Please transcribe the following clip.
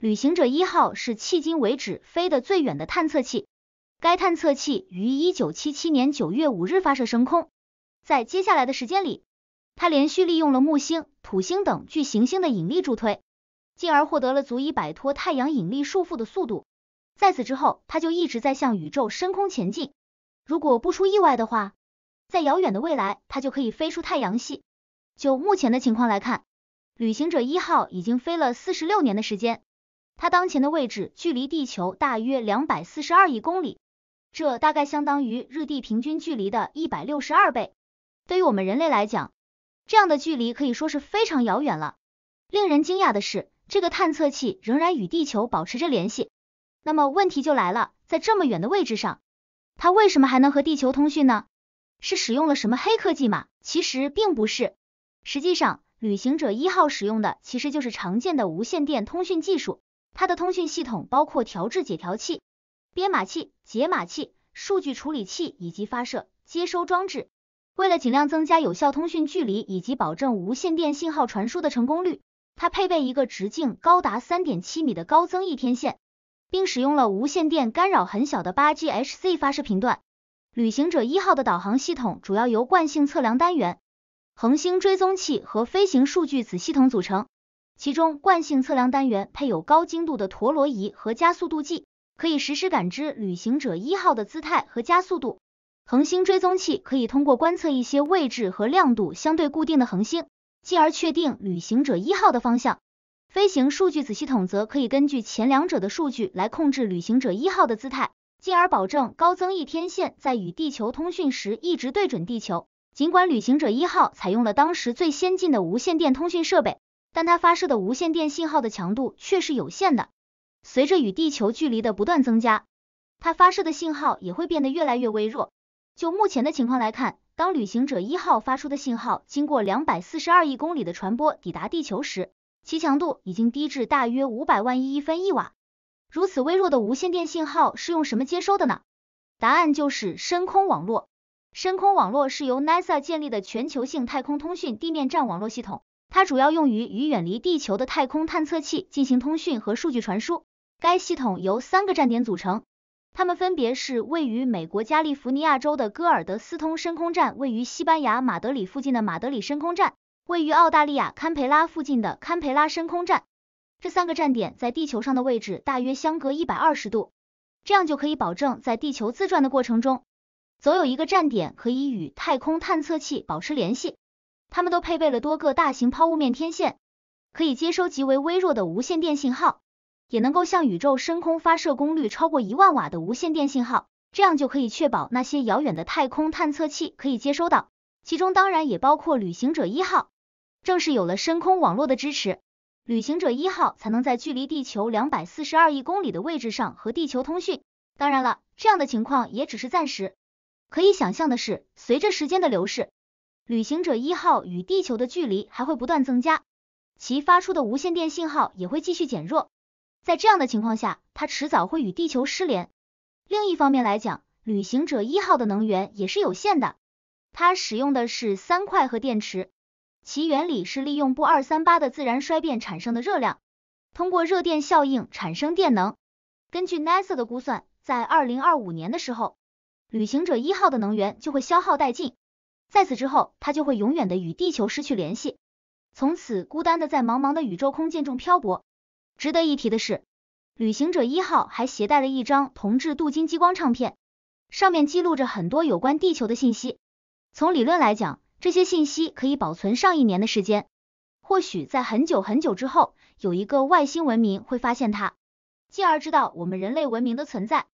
旅行者一号是迄今为止飞得最远的探测器。该探测器于一九七七年九月五日发射升空，在接下来的时间里，它连续利用了木星、土星等巨行星的引力助推，进而获得了足以摆脱太阳引力束缚的速度。在此之后，它就一直在向宇宙深空前进。如果不出意外的话，在遥远的未来，它就可以飞出太阳系。就目前的情况来看，旅行者一号已经飞了四十六年的时间。它当前的位置距离地球大约两百四十二亿公里，这大概相当于日地平均距离的一百六十二倍。对于我们人类来讲，这样的距离可以说是非常遥远了。令人惊讶的是，这个探测器仍然与地球保持着联系。那么问题就来了，在这么远的位置上，它为什么还能和地球通讯呢？是使用了什么黑科技吗？其实并不是。实际上，旅行者一号使用的其实就是常见的无线电通讯技术。它的通讯系统包括调制解调器、编码器、解码器、数据处理器以及发射、接收装置。为了尽量增加有效通讯距离以及保证无线电信号传输的成功率，它配备一个直径高达三点七米的高增益天线，并使用了无线电干扰很小的八 GHC 发射频段。旅行者一号的导航系统主要由惯性测量单元、恒星追踪器和飞行数据子系统组成。其中，惯性测量单元配有高精度的陀螺仪和加速度计，可以实时感知旅行者一号的姿态和加速度。恒星追踪器可以通过观测一些位置和亮度相对固定的恒星，进而确定旅行者一号的方向。飞行数据子系统则可以根据前两者的数据来控制旅行者一号的姿态，进而保证高增益天线在与地球通讯时一直对准地球。尽管旅行者一号采用了当时最先进的无线电通讯设备。但它发射的无线电信号的强度却是有限的，随着与地球距离的不断增加，它发射的信号也会变得越来越微弱。就目前的情况来看，当旅行者一号发出的信号经过两百四十二亿公里的传播抵达地球时，其强度已经低至大约五百万亿一分一瓦。如此微弱的无线电信号是用什么接收的呢？答案就是深空网络。深空网络是由 NASA 建立的全球性太空通讯地面站网络系统。它主要用于与远离地球的太空探测器进行通讯和数据传输。该系统由三个站点组成，它们分别是位于美国加利福尼亚州的戈尔德斯通深空站，位于西班牙马德里附近的马德里深空站，位于澳大利亚堪培拉附近的堪培拉深空站。这三个站点在地球上的位置大约相隔一百二十度，这样就可以保证在地球自转的过程中，总有一个站点可以与太空探测器保持联系。它们都配备了多个大型抛物面天线，可以接收极为微弱的无线电信号，也能够向宇宙深空发射功率超过一万瓦的无线电信号。这样就可以确保那些遥远的太空探测器可以接收到，其中当然也包括旅行者一号。正是有了深空网络的支持，旅行者一号才能在距离地球两百四十二亿公里的位置上和地球通讯。当然了，这样的情况也只是暂时。可以想象的是，随着时间的流逝。旅行者一号与地球的距离还会不断增加，其发出的无线电信号也会继续减弱。在这样的情况下，它迟早会与地球失联。另一方面来讲，旅行者一号的能源也是有限的，它使用的是三块核电池，其原理是利用钚二三八的自然衰变产生的热量，通过热电效应产生电能。根据 NASA 的估算，在二零二五年的时候，旅行者一号的能源就会消耗殆尽。在此之后，它就会永远的与地球失去联系，从此孤单的在茫茫的宇宙空间中漂泊。值得一提的是，旅行者一号还携带了一张铜制镀金激光唱片，上面记录着很多有关地球的信息。从理论来讲，这些信息可以保存上一年的时间。或许在很久很久之后，有一个外星文明会发现它，进而知道我们人类文明的存在。